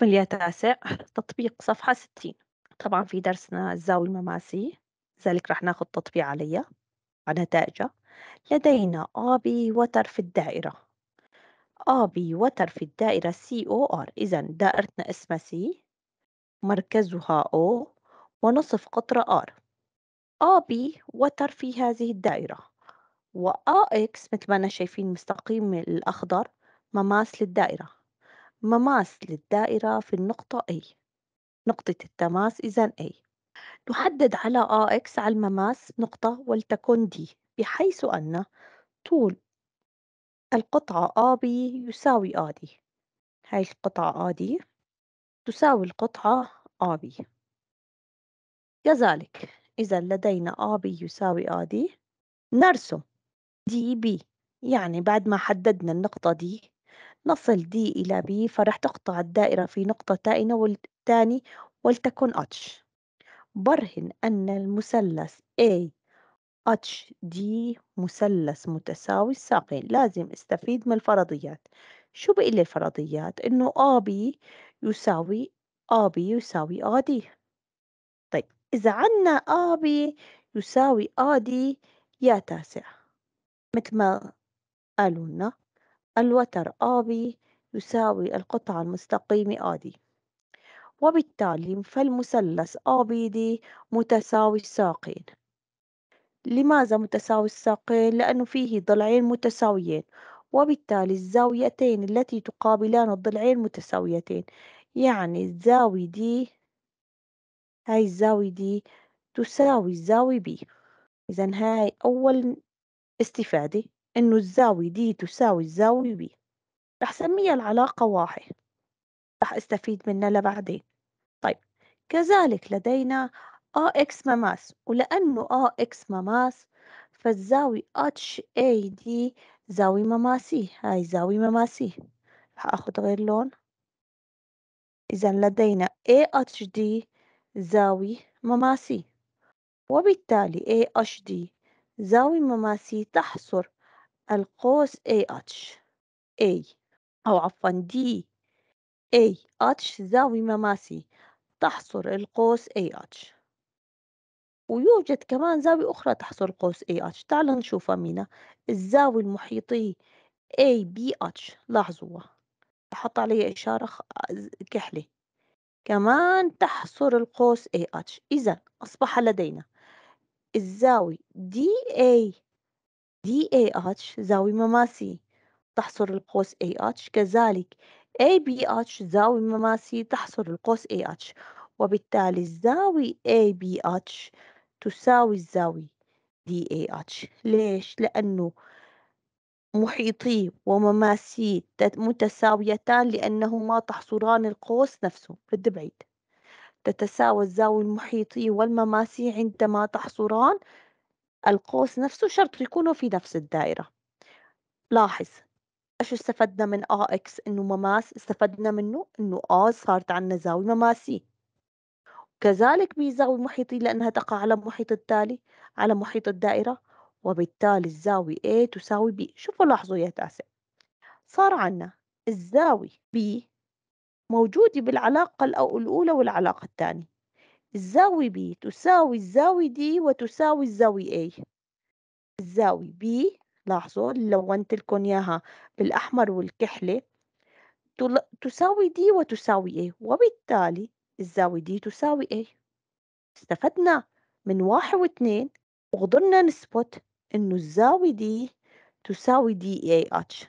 باليا تاسع تطبيق صفحة 60 طبعا في درسنا الزاوية المماسي ذلك راح ناخذ تطبيق عليها ونتائجها لدينا AB وتر في الدائرة AB وتر في الدائرة COR إذا دائرتنا اسمها C مركزها O ونصف قطرة R AB وتر في هذه الدائرة و AX مثل ما أنا شايفين مستقيم الأخضر مماس للدائرة مماس للدائرة في النقطة A نقطة التماس إذا A نحدد على AX على المماس نقطة ولتكن D بحيث أن طول القطعة AB يساوي AD هاي القطعة AD تساوي القطعة AB كذلك إذا لدينا AB يساوي AD نرسم DB يعني بعد ما حددنا النقطة دي نصل D إلى B فرح تقطع الدائرة في نقطة تائنة والتاني ولتكن اتش برهن أن المثلث A اتش دي مثلث متساوي الساقين لازم استفيد من الفرضيات شو بقول لي الفرضيات إنه AB يساوي AB يساوي AD طيب إذا عنا AB يساوي AD يا تاسع مثل ما قالوا لنا الوتر AB يساوي القطعة المستقيمة AD وبالتالي فالمثلث ABD متساوي الساقين لماذا متساوي الساقين؟ لأنه فيه ضلعين متساويين وبالتالي الزاويتين التي تقابلان الضلعين متساويتين يعني الزاوية دي هاي الزاوية دي تساوي الزاوية B إذا هاي أول استفادة إنه الزاوية دي تساوي الزاوية بي رح سميها العلاقة واحد رح استفيد منها لبعدين طيب كذلك لدينا AX مماس ولأنه AX مماس فالزاوية HAD زاوية مماسية هاي زاوية مماسية رح أخذ غير لون إذا لدينا AHD زاوية مماسية وبالتالي AHD زاوية مماسية تحصر القوس AH A أو عفوا D AH زاوية مماسي تحصر القوس AH ويوجد كمان زاوية أخرى تحصر القوس AH تعالوا نشوفها مينا الزاوية المحيطية ABH لاحظوها أحط عليها إشارة كحلة كمان تحصر القوس AH إذا أصبح لدينا الزاوية DA DAH زاوية مماسية تحصر القوس AH كذلك ABH زاوية مماسية تحصر القوس AH وبالتالي الزاوية ABH تساوي الزاوية DAH ليش؟ لأنه محيطي ومماسي متساويتان لأنهما تحصران القوس نفسه رد بعيد تتساوى الزاوية المحيطية والمماسي عندما تحصران القوس نفسه شرط يكونوا في نفس الدائرة لاحظ ايش استفدنا من ax انه مماس استفدنا منه انه A صارت عندنا زاوية مماسية كذلك بزاوية محيطية لأنها تقع على محيط التالي على محيط الدائرة وبالتالي الزاوية A تساوي B شوفوا لاحظوا يا تاسع صار عنا الزاوية B موجودة بالعلاقة الأولى والعلاقة الثانية الزاوية B تساوي الزاوية D وتساوي الزاوية A الزاوية B لاحظوا لونت لكم إياها بالأحمر والكحلة تساوي D وتساوي A وبالتالي الزاوية D تساوي A استفدنا من واحد واثنين وقدرنا نثبت إنه الزاوية D تساوي DAH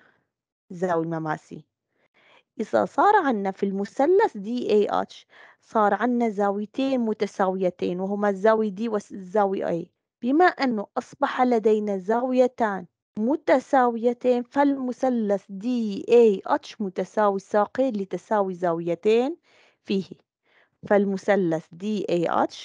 زاوية مماسي إذا صار عنا في المثلث DAH صار عنا زاويتين متساويتين وهما الزاوية D والزاوية A بما أنه أصبح لدينا زاويتان متساويتين فالمثلث DAH متساوي ساقين لتساوي زاويتين فيه فالمثلث DAH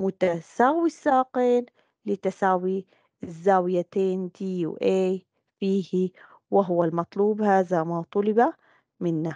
متساوي الساقين لتساوي الزاويتين D و A فيه وهو المطلوب هذا ما طلب minne